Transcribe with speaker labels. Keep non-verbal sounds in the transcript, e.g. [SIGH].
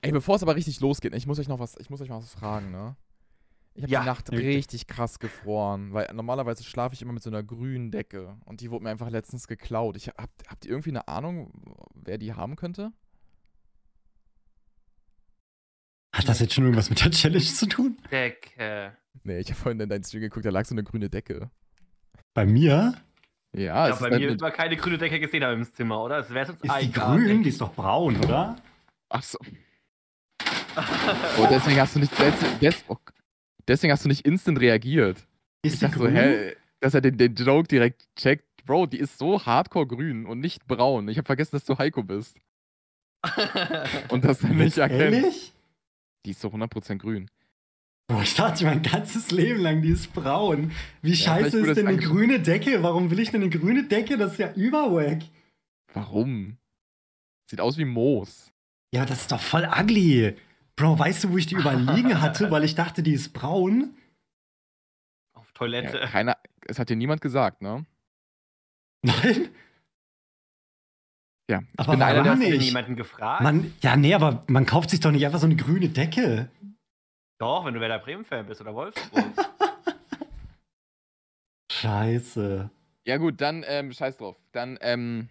Speaker 1: Ey, bevor es aber richtig losgeht, ne, ich muss euch noch was, ich muss euch mal was fragen, ne? Ich habe ja, die Nacht richtig. richtig krass gefroren, weil normalerweise schlafe ich immer mit so einer grünen Decke und die wurde mir einfach letztens geklaut. Ich hab, habt ihr irgendwie eine Ahnung, wer die haben könnte? Hat das jetzt schon irgendwas mit der Challenge zu tun? Decke. Nee, ich habe vorhin in deinen Stream geguckt, da lag so eine grüne Decke. Bei mir? Ja, es ja bei mir ist mal keine grüne Decke gesehen haben im Zimmer, oder? Es wäre sonst Ist die grün? Die ist doch braun, oder? Ach so. Oh, deswegen hast du nicht, des, oh, deswegen hast du nicht instant reagiert. Ist ich dachte so, hä, dass er den, den Joke direkt checkt. Bro, die ist so hardcore grün und nicht braun. Ich habe vergessen, dass du Heiko bist. [LAUGHS] und dass du nicht erkennst. Ehrlich? Die ist so 100% grün. Boah, ich dachte mein ganzes Leben lang, die ist braun. Wie ja, scheiße ist denn eine grüne Decke? Warum will ich denn eine grüne Decke? Das ist ja überwack. Warum? Sieht aus wie Moos. Ja, das ist doch voll ugly. Bro, weißt du, wo ich die überliegen [LAUGHS] hatte, weil ich dachte, die ist braun? Auf Toilette. Ja, keiner, es hat dir niemand gesagt, ne? Nein? Ja. Ich aber bin einer, hast du niemanden gefragt? Man, ja, nee, aber man kauft sich doch nicht einfach so eine grüne Decke. Doch, wenn du Werder Bremen-Fan bist oder Wolfsburg. [LAUGHS] Scheiße. Ja, gut, dann ähm, scheiß drauf. Dann, ähm,